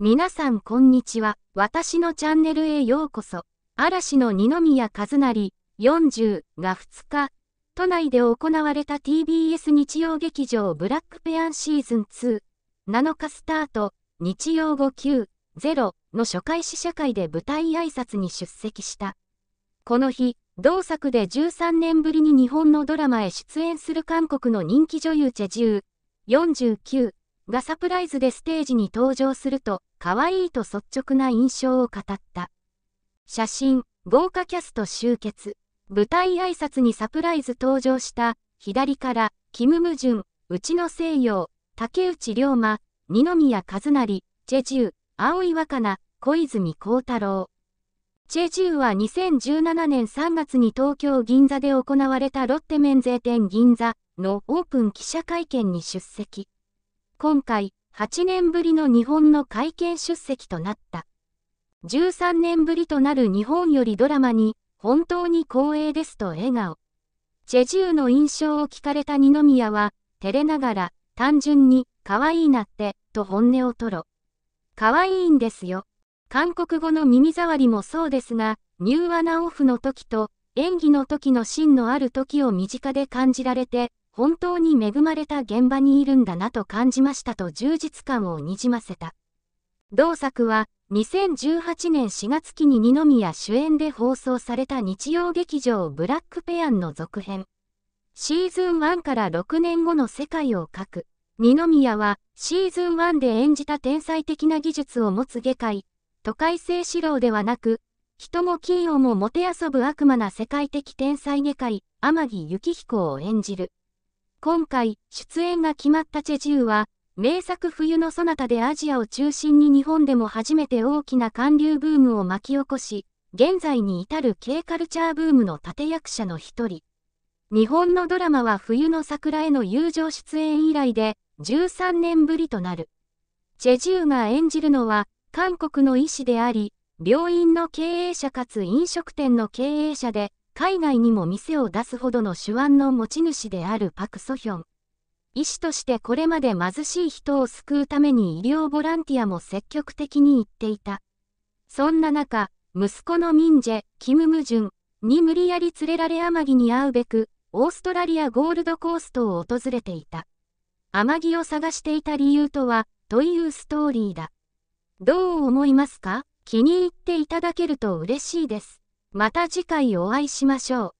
皆さんこんにちは。私のチャンネルへようこそ。嵐の二宮和也40が2日、都内で行われた TBS 日曜劇場ブラックペアンシーズン2、7日スタート、日曜後9 0の初回試写会で舞台挨拶に出席した。この日、同作で13年ぶりに日本のドラマへ出演する韓国の人気女優チェジュー、49がサプライズでステージに登場すると、可愛いと率直な印象を語った。写真、豪華キャスト集結。舞台挨拶にサプライズ登場した、左から、キム・ムジュン、内野西洋、竹内涼真、二宮和也、チェジュー、青井若菜、小泉幸太郎。チェジューは2017年3月に東京銀座で行われたロッテ免税店銀座のオープン記者会見に出席。今回、8年ぶりの日本の会見出席となった。13年ぶりとなる日本よりドラマに、本当に光栄ですと笑顔。チェジューの印象を聞かれた二宮は、照れながら、単純に、可愛いなって、と本音を吐露。可愛いんですよ。韓国語の耳障りもそうですが、ニューアナオフの時と、演技の時の芯のある時を身近で感じられて、本当に恵まれた現場にいるんだなと感じましたと充実感をにじませた。同作は、2018年4月期に二宮主演で放送された日曜劇場ブラックペアンの続編。シーズン1から6年後の世界を描く。二宮はシーズン1で演じた天才的な技術を持つ下界、都会性四郎ではなく、人も企業ももてあそぶ悪魔な世界的天才外科医、天城幸彦を演じる。今回、出演が決まったチェジュは、名作冬のそなたでアジアを中心に日本でも初めて大きな韓流ブームを巻き起こし、現在に至る K カルチャーブームの立役者の一人。日本のドラマは冬の桜への友情出演以来で13年ぶりとなる。チェジュが演じるのは韓国の医師であり、病院の経営者かつ飲食店の経営者で、海外にも店を出すほどの手腕の持ち主であるパク・ソヒョン。医師としてこれまで貧しい人を救うために医療ボランティアも積極的に行っていた。そんな中、息子のミンジェ、キム・ムジュンに無理やり連れられ天城に会うべく、オーストラリアゴールドコーストを訪れていた。天城を探していた理由とは、というストーリーだ。どう思いますか気に入っていただけると嬉しいです。また次回お会いしましょう。